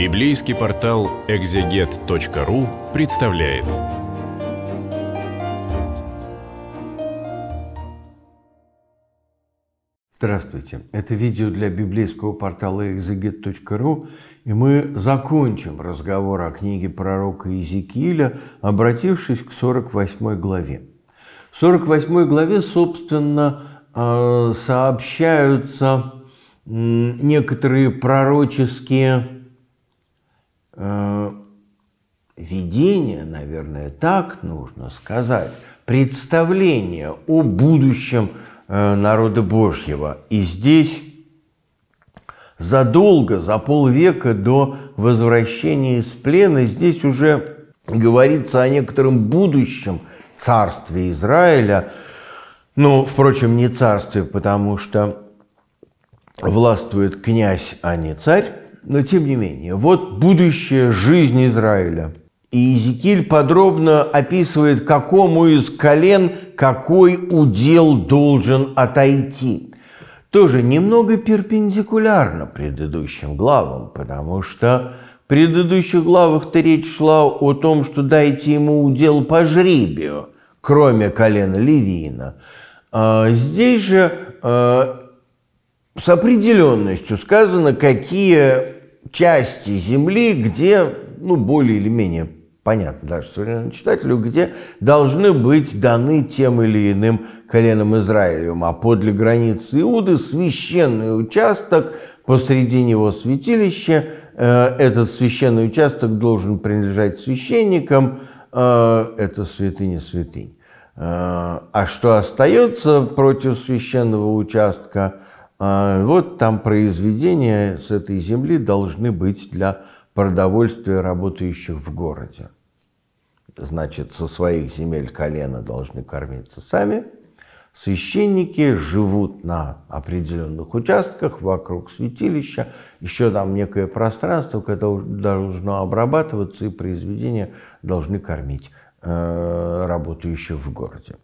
Библейский портал экзегет.ру представляет. Здравствуйте! Это видео для библейского портала экзегет.ру, и мы закончим разговор о книге пророка Иезекииля, обратившись к 48 главе. В 48 главе, собственно, э, сообщаются некоторые пророческие Э, видение, наверное, так нужно сказать, представление о будущем э, народа Божьего. И здесь задолго, за полвека до возвращения из плена, здесь уже говорится о некотором будущем царстве Израиля, ну, впрочем, не царстве, потому что властвует князь, а не царь. Но тем не менее, вот будущее жизни Израиля. И Иезекииль подробно описывает, какому из колен какой удел должен отойти. Тоже немного перпендикулярно предыдущим главам, потому что в предыдущих главах-то речь шла о том, что дайте ему удел по жребию, кроме колена Левина. А здесь же э, с определенностью сказано, какие части Земли, где, ну, более или менее понятно даже современному читателю, где должны быть даны тем или иным коленам Израилем, А подле границы Иуды священный участок, посреди него святилище. Э, этот священный участок должен принадлежать священникам. Э, это святыня святынь. Э, а что остается против священного участка – а, вот там произведения с этой земли должны быть для продовольствия работающих в городе. Значит, со своих земель колено должны кормиться сами. Священники живут на определенных участках вокруг святилища. Еще там некое пространство, которое должно обрабатываться, и произведения должны кормить э, работающих в городе.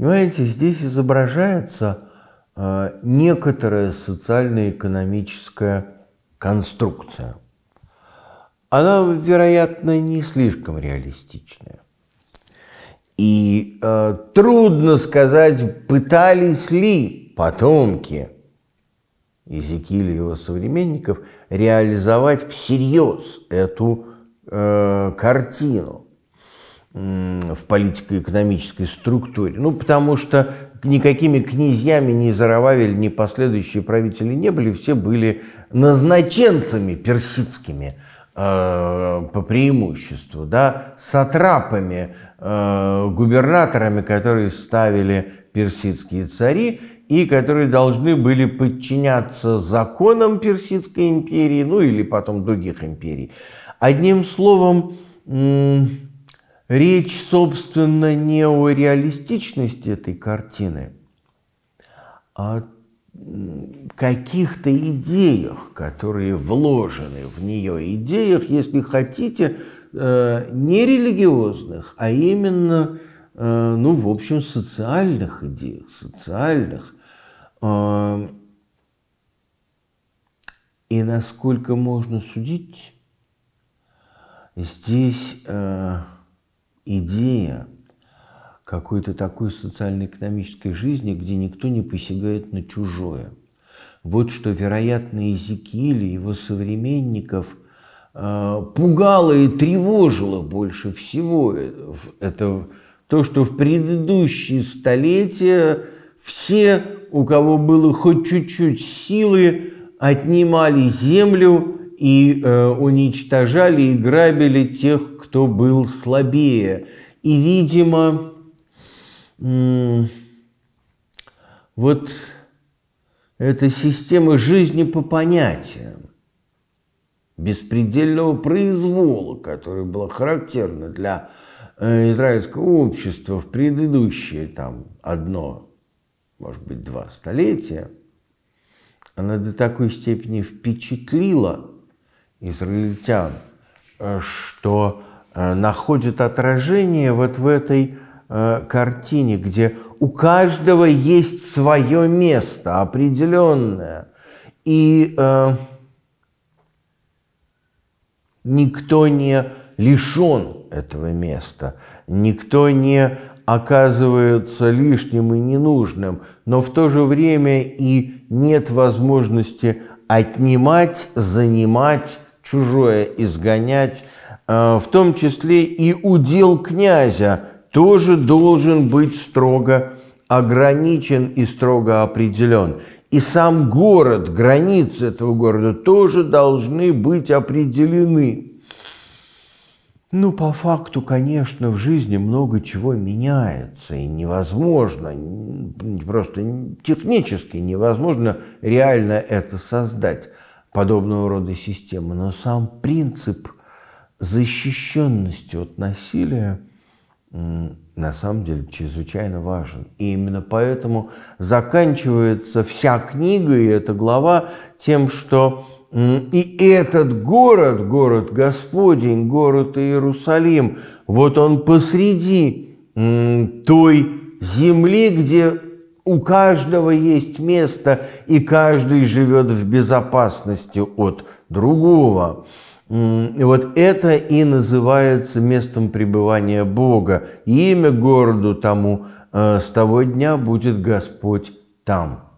Понимаете, здесь изображается э, некоторая социально-экономическая конструкция. Она, вероятно, не слишком реалистичная. И э, трудно сказать, пытались ли потомки Иезекииля и его современников реализовать всерьез эту э, картину в политико-экономической структуре. Ну, потому что никакими князьями ни Зарававель, ни последующие правители не были, все были назначенцами персидскими э, по преимуществу, да, сатрапами, э, губернаторами, которые ставили персидские цари и которые должны были подчиняться законам Персидской империи, ну или потом других империй. Одним словом, Речь, собственно, не о реалистичности этой картины, а о каких-то идеях, которые вложены в нее. Идеях, если хотите, э, не религиозных, а именно, э, ну, в общем, социальных идеях, социальных. И насколько можно судить, здесь э, идея какой-то такой социально-экономической жизни, где никто не посягает на чужое. Вот что, вероятно, Иезекииля и его современников а, пугало и тревожило больше всего. Это то, что в предыдущие столетия все, у кого было хоть чуть-чуть силы, отнимали землю и э, уничтожали и грабили тех, кто был слабее. И, видимо, вот эта система жизни по понятиям, беспредельного произвола, которая была характерна для э, израильского общества в предыдущие там одно, может быть, два столетия, она до такой степени впечатлила – израильтян, э, что э, находит отражение вот в этой э, картине, где у каждого есть свое место определенное. И никто не лишен этого места, никто не оказывается лишним и ненужным, но в то же время и нет возможности отнимать, занимать чужое изгонять, э, в том числе и удел князя тоже должен быть строго ограничен и строго определен. И сам город, границы этого города тоже должны быть определены. Ну, по факту, конечно, в жизни много чего меняется, и невозможно, просто технически невозможно реально это создать подобного рода системы, но сам принцип защищенности от насилия на самом деле чрезвычайно важен. И именно поэтому заканчивается вся книга и эта глава тем, что и этот город, город Господень, город Иерусалим, вот он посреди той земли, где у каждого есть место, и каждый живет в безопасности от другого. И вот это и называется местом пребывания Бога. Имя городу тому э, с того дня будет Господь там.